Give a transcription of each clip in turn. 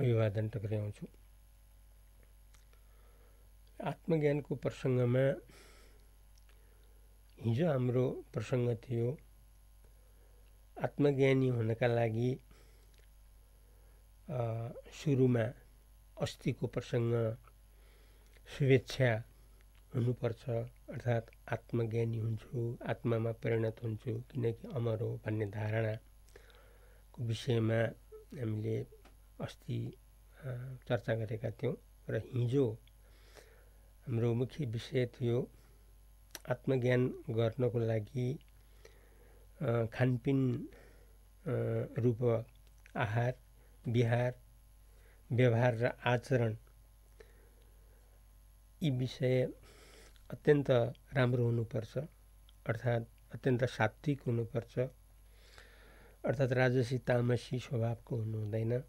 अभिवादन टक्राउँछु आत्मज्ञानको प्रसङ्गमा हिजो हाम्रो प्रसङ्ग थियो आत्मज्ञानी हुनका लागि सुरुमा अस्तिको प्रसङ्ग शुभेच्छा हुनुपर्छ अर्थात् आत्मज्ञानी हुन्छु आत्मामा परिणत हुन्छु किनकि अमर हो भन्ने धारणाको विषयमा हामीले अस्ति चर्चा गरेका थियौँ र हिजो हाम्रो मुख्य विषय थियो आत्मज्ञान गर्नको लागि खानपिन रूप आहार विहार व्यवहार र आचरण यी विषय अत्यन्त राम्रो हुनुपर्छ अर्थात् अत्यन्त सात्विक हुनुपर्छ अर्थात् राजसी तामसी स्वभावको हुनु हुँदैन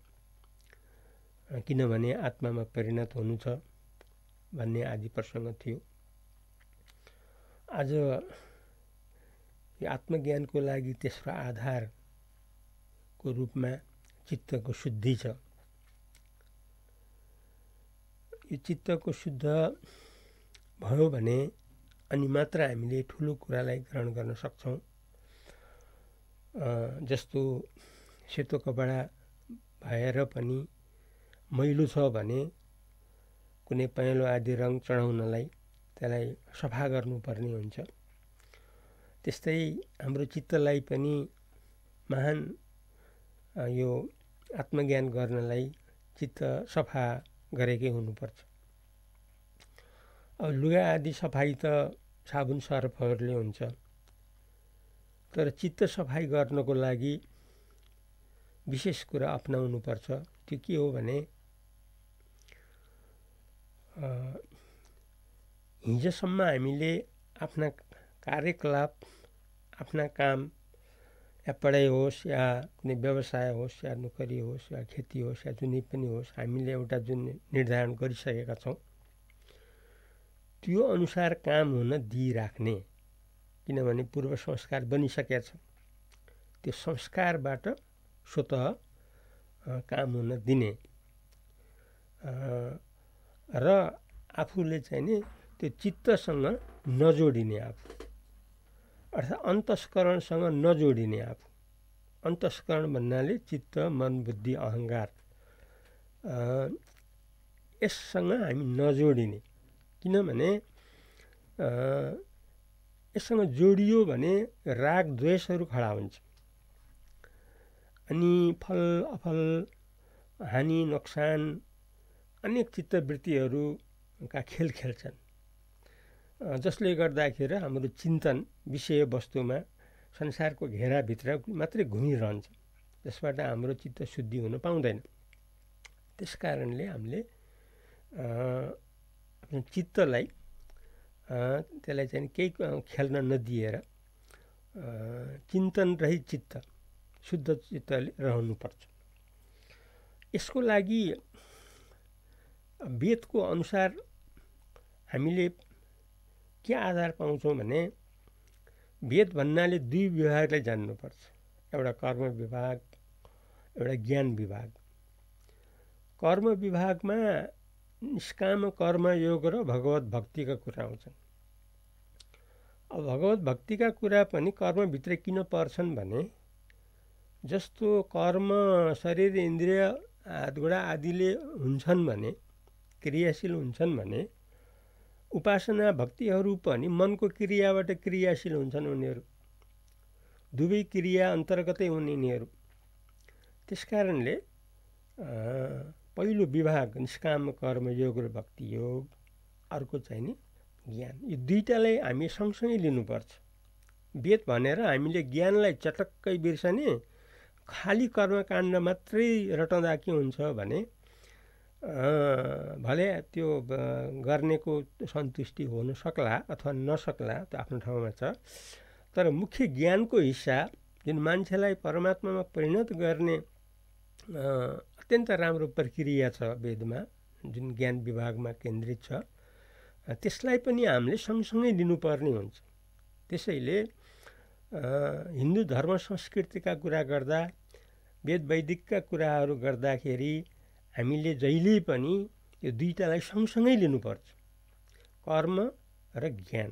किनभने आत्मामा परिणत हुनु छ भन्ने आदि प्रसङ्ग थियो आज यो आत्मज्ञानको लागि तेस्रो आधारको रूपमा चित्तको शुद्धि छ यो चित्तको शुद्ध भयो भने अनि मात्र हामीले ठुलो कुरालाई ग्रहण गर्न सक्छौँ जस्तो सेतो कपडा भएर पनि मैलो छ भने कुनै पहेँलो आदि रङ चढाउनलाई त्यसलाई सफा गर्नुपर्ने हुन्छ त्यस्तै हाम्रो चित्तलाई पनि महान यो आत्मज्ञान गर्नलाई चित्त सफा गरेकै हुनुपर्छ अब लुगा आदि सफाइ त साबुन सर्फहरूले हुन्छ तर चित्त सफाइ गर्नको लागि विशेष कुरा अप्नाउनुपर्छ त्यो के हो भने हिजोसम्म हामीले आफ्ना कार्यकलाप आफ्ना काम या पढाइ होस् या कुनै व्यवसाय होस् या नोकरी होस् या खेती होस् या जुनै पनि होस् हामीले एउटा जुन निर्धारण गरिसकेका छौँ त्यो अनुसार काम हुन दिइराख्ने किनभने पूर्व संस्कार बनिसकेका छ त्यो संस्कारबाट स्वत काम हुन दिने र आफूले चाहिँ नि त्यो चित्तसँग नजोडिने आफू अर्थात् अन्तस्करणसँग नजोडिने आफू अन्तस्करण भन्नाले चित्त मन बुद्धि अहङ्कार यससँग हामी नजोडिने किनभने यससँग जोडियो भने राग द्वेषहरू खडा हुन्छ अनि फल अफल हानि नोक्सान अनेक चित्तवृत्तिहरूका खेल खेल्छन् जसले गर्दाखेरि हाम्रो चिन्तन विषयवस्तुमा संसारको घेराभित्र मात्रै घुमिरहन्छ जसबाट हाम्रो चित्त शुद्धि हुन पाउँदैन त्यस कारणले हामीले आफ्नो चित्तलाई त्यसलाई चाहिँ केही खेल्न नदिएर चिन्तन रहित चित्त शुद्ध चित्तले रहनुपर्छ यसको लागि वेदको अनुसार हामीले के आधार पाउँछौँ भने वेद भन्नाले दुई विभागलाई जान्नुपर्छ एउटा कर्म विभाग एउटा ज्ञान विभाग कर्म विभागमा निष्काम कर्मयोग र भगवत भक्तिका कुरा आउँछन् अब भगवत भक्तिका कुरा पनि कर्मभित्र किन पर्छन् भने जस्तो कर्म शरीर इन्द्रिय हातगुडा आदिले हुन्छन् भने क्रियाशील हुन्छन् भने उपासना भक्तिहरू पनि मनको क्रियाबाट क्रियाशील हुन्छन् उनीहरू दुवै क्रिया अन्तर्गतै हुन् यिनीहरू त्यस कारणले पहिलो विभाग निष्काम कर्म योग र भक्ति योग अर्को चाहिँ नि ज्ञान यो दुईवटालाई हामी सँगसँगै लिनुपर्छ वेद भनेर हामीले ज्ञानलाई चटक्कै बिर्सने खाली कर्मकाण्ड मात्रै रटाउँदा के हुन्छ भने भले त्यो गर्नेको सन्तुष्टि हुन सक्ला अथवा नसक्ला त्यो आफ्नो ठाउँमा छ तर मुख्य ज्ञानको हिस्सा जुन मान्छेलाई परमात्मामा परिणत गर्ने अत्यन्त राम्रो प्रक्रिया छ वेदमा जुन ज्ञान विभागमा केन्द्रित छ त्यसलाई पनि हामीले सँगसँगै लिनुपर्ने हुन्छ त्यसैले हिन्दू धर्म संस्कृतिका कुरा गर्दा वेद वैदिकका कुराहरू गर्दाखेरि हामीले जहिले पनि यो दुईवटालाई सँगसँगै लिनुपर्छ कर्म र ज्ञान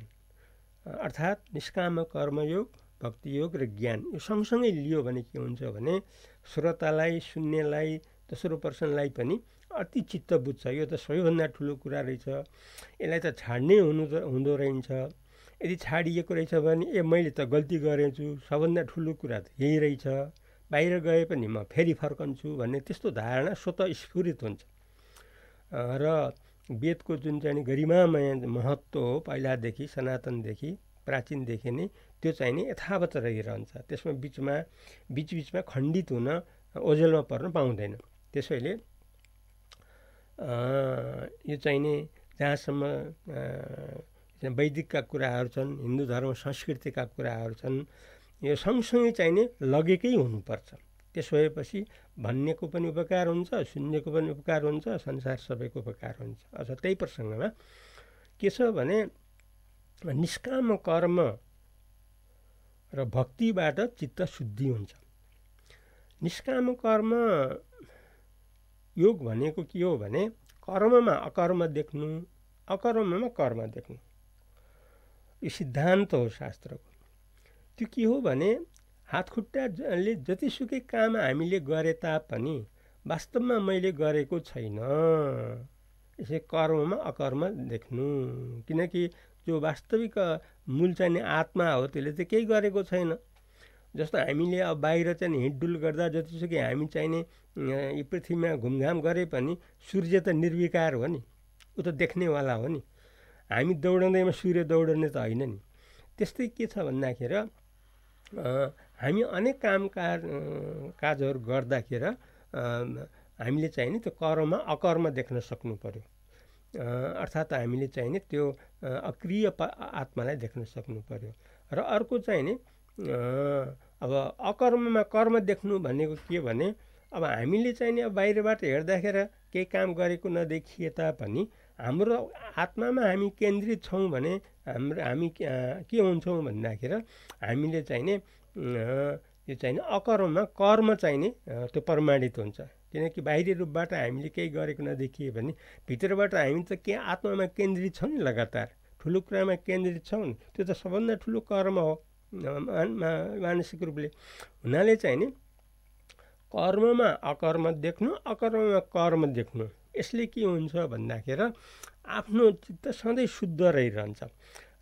अर्थात् निष्काम कर्मयोग भक्तियोग र ज्ञान यो सँगसँगै लियो भने के हुन्छ भने श्रोतालाई सुन्नेलाई दोस्रो पर्सनलाई पनि अति चित्त बुझ्छ यो त सबैभन्दा ठुलो कुरा रहेछ यसलाई त छाड्नै हुनु हुँदो रहेछ यदि छाडिएको रहेछ भने ए मैले त गल्ती गरेछु सबभन्दा ठुलो कुरा त यही रहेछ बाहिर गए पनि म फेरि फर्कन्छु भन्ने त्यस्तो धारणा स्वत स्फुरित हुन्छ र वेदको जुन चाहिँ गरिमामय महत्त्व हो पहिलादेखि सनातनदेखि प्राचीनदेखि नै त्यो चाहिँ नि यथावत रहिरहन्छ त्यसमा बिचमा बिचबिचमा खण्डित हुन ओझेलमा पर्न पाउँदैन त्यसैले यो चाहिँ नि जहाँसम्म वैदिकका कुराहरू छन् हिन्दू धर्म संस्कृतिका कुराहरू छन् यो सँगसँगै चाहिने लगेकै हुनुपर्छ त्यसो भएपछि भन्नेको पनि उपकार हुन्छ सुन्नेको पनि उपकार हुन्छ संसार सबैको उपकार हुन्छ अझ त्यही प्रसङ्गमा के छ भने निष्काम कर्म र भक्तिबाट चित्त शुद्धि हुन्छ निष्काम कर्म योग भनेको के हो भने कर्ममा अकर्म देख्नु अकर्ममा कर्म देख्नु यो सिद्धान्त हो शास्त्रको त्यो के हो भने खुट्टाले जतिसुकै काम हामीले गरे तापनि वास्तवमा मैले गरेको छैन यसै कर्ममा अकर्म देख्नु किनकि जो वास्तविक मूल चाहिने आत्मा हो त्यसले चाहिँ केही गरेको छैन जस्तो हामीले अब बाहिर चाहिँ हिँडडुल गर्दा जतिसुकै हामी चाहिने पृथ्वीमा घुमघाम गरे पनि सूर्य त निर्विकार हो नि ऊ त देख्नेवाला हो नि हामी दौडँदैमा सूर्य दौडने त होइन नि त्यस्तै के छ भन्दाखेरि हामी अनेक काम काजहरू गर्दाखेर हामीले चाहिने त्यो कर्ममा अकर्म देख्न सक्नु पऱ्यो अर्थात् हामीले चाहिने त्यो अक्रिय आत्मालाई देख्न सक्नु पऱ्यो र अर्को चाहिने अब अकर्ममा कर्म देख्नु भनेको के भने अब हामीले चाहिने अब बाहिरबाट हेर्दाखेरि केही काम गरेको नदेखिए तापनि हाम्रो आत्मामा हामी केन्द्रित छौँ भने हाम्रो हामी के हुन्छौँ भन्दाखेरि हामीले चाहिने यो चाहिने अकर्ममा कर्म चाहिने त्यो प्रमाणित हुन्छ किनकि बाहिरी रूपबाट हामीले केही गरेको नदेखियो भने भित्रबाट हामी त के आत्मामा केन्द्रित छौँ नि लगातार ठुलो कुरामा केन्द्रित छौँ नि त्यो त सबभन्दा ठुलो कर्म हो मानसिक रूपले हुनाले चाहिँ नि कर्ममा अकर्म देख्नु अकर्ममा कर्म देख्नु यसले के हुन्छ भन्दाखेरि आफ्नो चित्त सधैँ शुद्ध रहिरहन्छ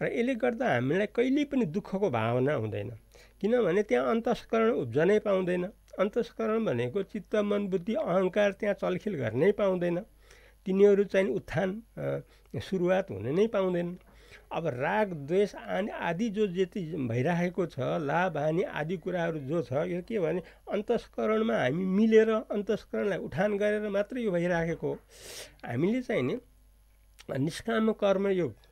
र यसले गर्दा हामीलाई कहिल्यै पनि दुःखको भावना हुँदैन किनभने त्यहाँ अन्तस्करण उब्जनै पाउँदैन अन्तस्करण भनेको चित्त मन बुद्धि अहङ्कार त्यहाँ चलखेल गर्नै पाउँदैन तिनीहरू चाहिँ उत्थान सुरुवात हुन नै पाउँदैन अब राग द्वेष आन आदि जो जति भइराखेको छ लाभ हानि आदि कुराहरू जो छ यो के भने अन्तस्करणमा हामी मिलेर अन्तस्करणलाई उठान गरेर मात्र यो भइराखेको हामीले चाहिँ नि निष्काम कर्मयोग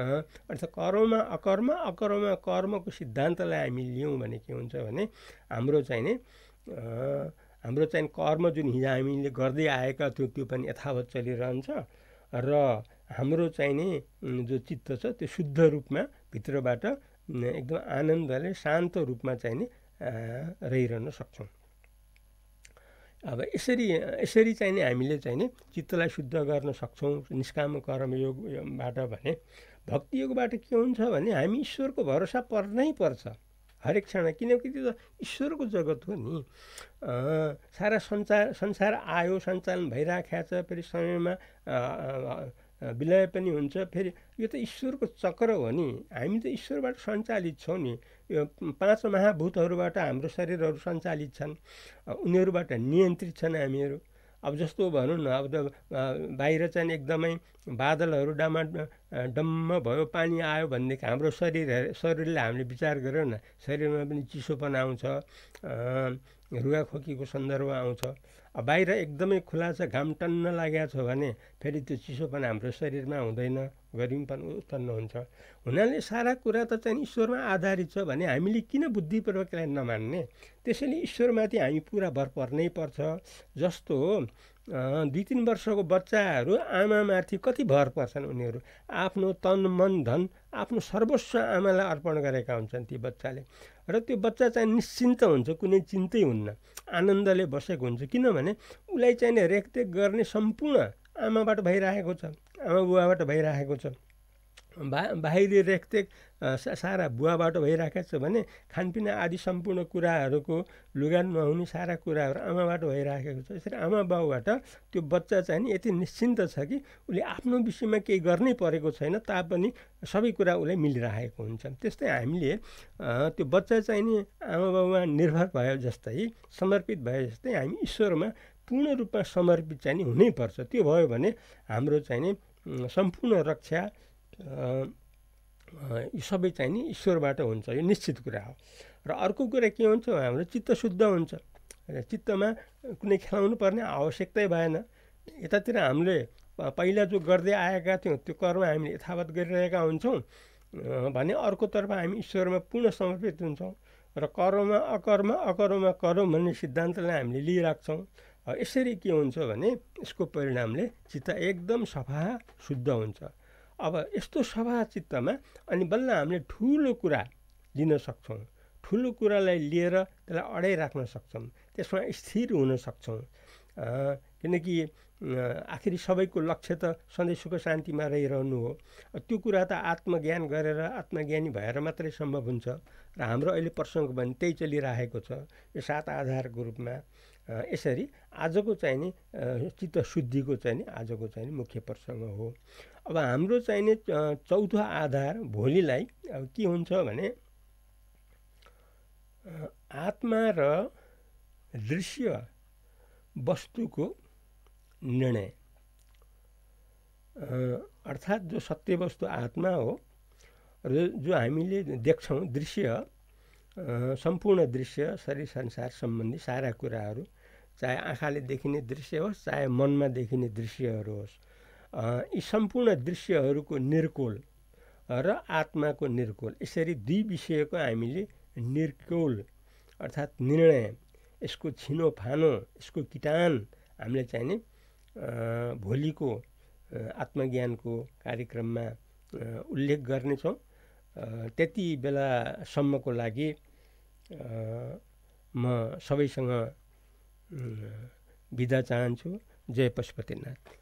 अर्थात् कर्ममा अकर्म अकर्ममा कर्मको सिद्धान्तलाई हामी लियौँ भने के हुन्छ भने हाम्रो चाहिँ नि हाम्रो चाहिँ कर्म जुन हिजो हामीले गर्दै आएका थियौँ त्यो पनि यथावत चलिरहन्छ र हाम्रो चाहिने जो चित्त छ त्यो शुद्ध रूपमा भित्रबाट एकदम आनन्दले शान्त रूपमा चाहिने रहिरहन सक्छौँ अब यसरी यसरी चाहिने हामीले चाहिँ नि चित्तलाई शुद्ध गर्न सक्छौँ निष्काम कर्मयोगबाट भने भक्ति योगबाट के हुन्छ भने हामी ईश्वरको भरोसा पर्नै पर्छ हरेक क्षण किनकि त्यो त ईश्वरको जगत हो नि सारा संसार संसार आयो सञ्चालन भइराखेको छ फेरि समयमा विलय पनि हुन्छ फेरि यो त ईश्वरको चक्र हो नि हामी त ईश्वरबाट सञ्चालित छौँ नि यो पाँच महाभूतहरूबाट हाम्रो शरीरहरू सञ्चालित छन् उनीहरूबाट नियन्त्रित छन् हामीहरू अब जस्तो भनौँ न अब त बाहिर चाहिँ एकदमै बादलहरू डामा डम्म भयो पानी आयो भनेदेखि हाम्रो शरीर शरीरले हामीले विचार गऱ्यौँ न शरीरमा पनि चिसोपन आउँछ रुवाखोकीको सन्दर्भ आउँछ बाहिर एकदमै खुला छ घाम टन्न लागेको छ भने फेरि त्यो चिसो पनि हाम्रो शरीरमा हुँदैन पनि उत्पन्न हुन्छ हुनाले सारा कुरा त चाहिँ ईश्वरमा आधारित छ भने हामीले किन बुद्धिपूर्वकलाई नमान्ने त्यसैले ईश्वरमाथि हामी पुरा भर पर्नै पर्छ जस्तो दुई तिन वर्षको बच्चाहरू आमामाथि कति भर पर्छन् उनीहरू आफ्नो तन मन धन आफ्नो सर्वस्व आमालाई अर्पण गरेका हुन्छन् ती बच्चाले र त्यो बच्चा चाहिँ निश्चिन्त हुन्छ कुनै चिन्तै हुन्न आनन्दले बसेको हुन्छ किनभने उसलाई चाहिँ रेखदेख गर्ने सम्पूर्ण आमाबाट भइरहेको छ आमा बुवाबाट भइरहेको छ बा बाहिरी रेखदेख सारा भुवाबाट भइरहेको छ भने खानपिना आदि सम्पूर्ण कुराहरूको लुगा नहुने सारा कुराहरू आमाबाट भइराखेको छ यसरी आमा बाउबाट त्यो बच्चा चाहिँ नि यति निश्चिन्त छ कि उसले आफ्नो विषयमा केही गर्नै परेको छैन तापनि सबै कुरा उसले मिलिरहेको हुन्छ त्यस्तै हामीले त्यो बच्चा चाहिँ नि आमा बाउमा निर्भर भयो जस्तै समर्पित भयो जस्तै हामी ईश्वरमा पूर्ण रूपमा समर्पित चाहिँ नि हुनैपर्छ त्यो भयो भने हाम्रो चाहिँ नि सम्पूर्ण रक्षा यो सबै चाहिँ नि ईश्वरबाट हुन्छ यो निश्चित कुरा हो र अर्को कुरा के हुन्छ हाम्रो चित्त शुद्ध हुन्छ चित्तमा कुनै खेलाउनु पर्ने आवश्यकतै भएन यतातिर हामीले पहिला जो गर्दै आएका थियौँ त्यो कर्म हामीले यथावत गरिरहेका हुन्छौँ भने अर्कोतर्फ हामी ईश्वरमा पूर्ण समर्पित हुन्छौँ र कर्ममा अकर्म अकर्ममा कर्म भन्ने सिद्धान्तलाई हामीले लिइराख्छौँ यसरी के हुन्छ भने यसको परिणामले चित्त एकदम सफा शुद्ध हुन्छ अब यस्तो सभा चित्तमा अनि बल्ल हामीले ठुलो कुरा लिन सक्छौँ ठुलो कुरालाई लिएर त्यसलाई अडाइ राख्न सक्छौँ त्यसमा स्थिर हुन सक्छौँ किनकि आखिरी सबैको लक्ष्य त सधैँ सुख शान्तिमा रहिरहनु हो त्यो कुरा त आत्मज्ञान गरेर आत्मज्ञानी भएर मात्रै सम्भव हुन्छ र हाम्रो अहिले प्रसङ्ग भने त्यही चलिरहेको छ यो सात आधारको रूपमा यसरी आजको चाहिँ नि चित्त शुद्धिको चाहिँ नि आजको चाहिँ नि मुख्य प्रसङ्ग हो अब हाम्रो चाहिने चौथो आधार भोलिलाई अब के हुन्छ भने आत्मा र दृश्य वस्तुको निर्णय अर्थात् जो सत्य वस्तु आत्मा हो र जो हामीले देख्छौँ दृश्य सम्पूर्ण दृश्य शरीर संसार सम्बन्धी सारा कुराहरू चाहे आँखाले देखिने दृश्य होस् चाहे मनमा देखिने दृश्यहरू होस् यी सम्पूर्ण दृश्यहरूको निर्कोल र आत्माको निर्कोल यसरी दुई विषयको हामीले निर्कोल अर्थात् निर्णय यसको छिनोफानो यसको किटान हामीले चाहिने भोलिको आत्मज्ञानको कार्यक्रममा उल्लेख गर्नेछौँ त्यति बेलासम्मको लागि म सबैसँग बिदा चाहन्छु जय पशुपतिनाथ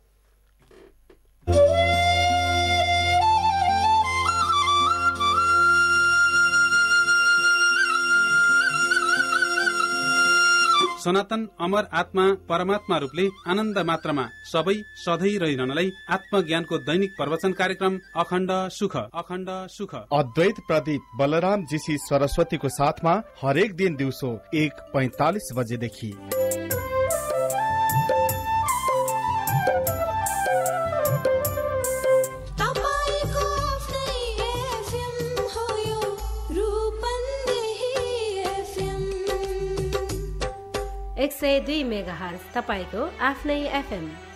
सनातन अमर आत्मा परमात्मा रूपले आनन्द मात्रमा सबै सधैँ रहिरहनलाई आत्मज्ञानको दैनिक प्रवचन कार्यक्रम अखण्ड सुख अखण्ड सुख अद्वैत प्रदीप बलराम जीसी सरस्वतीको साथमा हरेक दिन दिउँसो एक पैतालिस बजेदेखि एक सय दुई मेगा हर्स तपाईँको आफ्नै एफएम